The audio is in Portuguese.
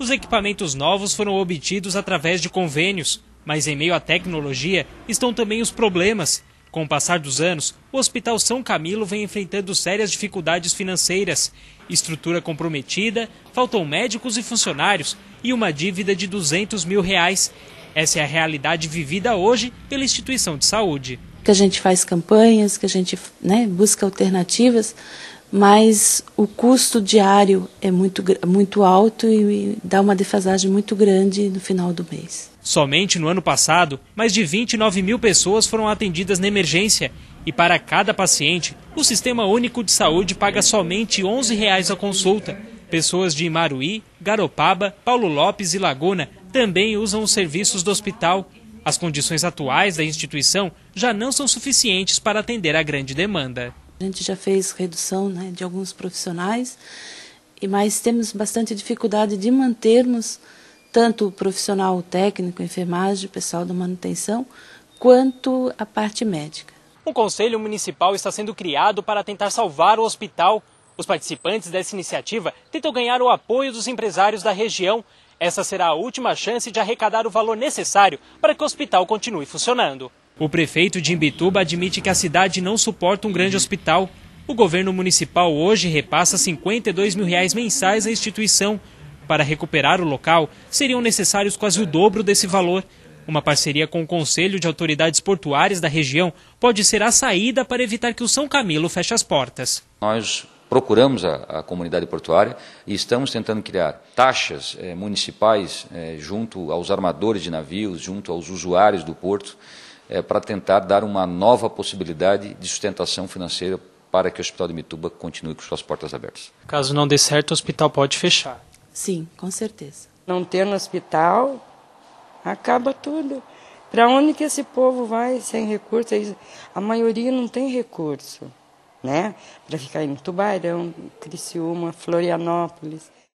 Os equipamentos novos foram obtidos através de convênios, mas em meio à tecnologia estão também os problemas. Com o passar dos anos, o Hospital São Camilo vem enfrentando sérias dificuldades financeiras. Estrutura comprometida, faltam médicos e funcionários e uma dívida de 200 mil reais. Essa é a realidade vivida hoje pela instituição de saúde. Que a gente faz campanhas, que a gente né, busca alternativas, mas o custo diário é muito, muito alto e dá uma defasagem muito grande no final do mês. Somente no ano passado, mais de 29 mil pessoas foram atendidas na emergência. E para cada paciente, o Sistema Único de Saúde paga somente R$ reais a consulta. Pessoas de Imaruí, Garopaba, Paulo Lopes e Laguna também usam os serviços do hospital. As condições atuais da instituição já não são suficientes para atender à grande demanda. A gente já fez redução né, de alguns profissionais, e mas temos bastante dificuldade de mantermos tanto o profissional técnico, enfermagem, pessoal da manutenção, quanto a parte médica. Um conselho municipal está sendo criado para tentar salvar o hospital. Os participantes dessa iniciativa tentam ganhar o apoio dos empresários da região. Essa será a última chance de arrecadar o valor necessário para que o hospital continue funcionando. O prefeito de Imbituba admite que a cidade não suporta um grande hospital. O governo municipal hoje repassa 52 mil reais mensais à instituição. Para recuperar o local, seriam necessários quase o dobro desse valor. Uma parceria com o Conselho de Autoridades Portuárias da região pode ser a saída para evitar que o São Camilo feche as portas. Nós procuramos a, a, comunidade portuária e estamos tentando criar taxas eh, municipais eh, junto aos armadores de navios, junto aos usuários do porto, é, para tentar dar uma nova possibilidade de sustentação financeira para que o Hospital de Mituba continue com suas portas abertas. Caso não dê certo, o hospital pode fechar. Sim, com certeza. Não ter no hospital, acaba tudo. Para onde que esse povo vai sem recurso? A maioria não tem recurso, né? Para ficar em Tubarão, Criciúma, Florianópolis.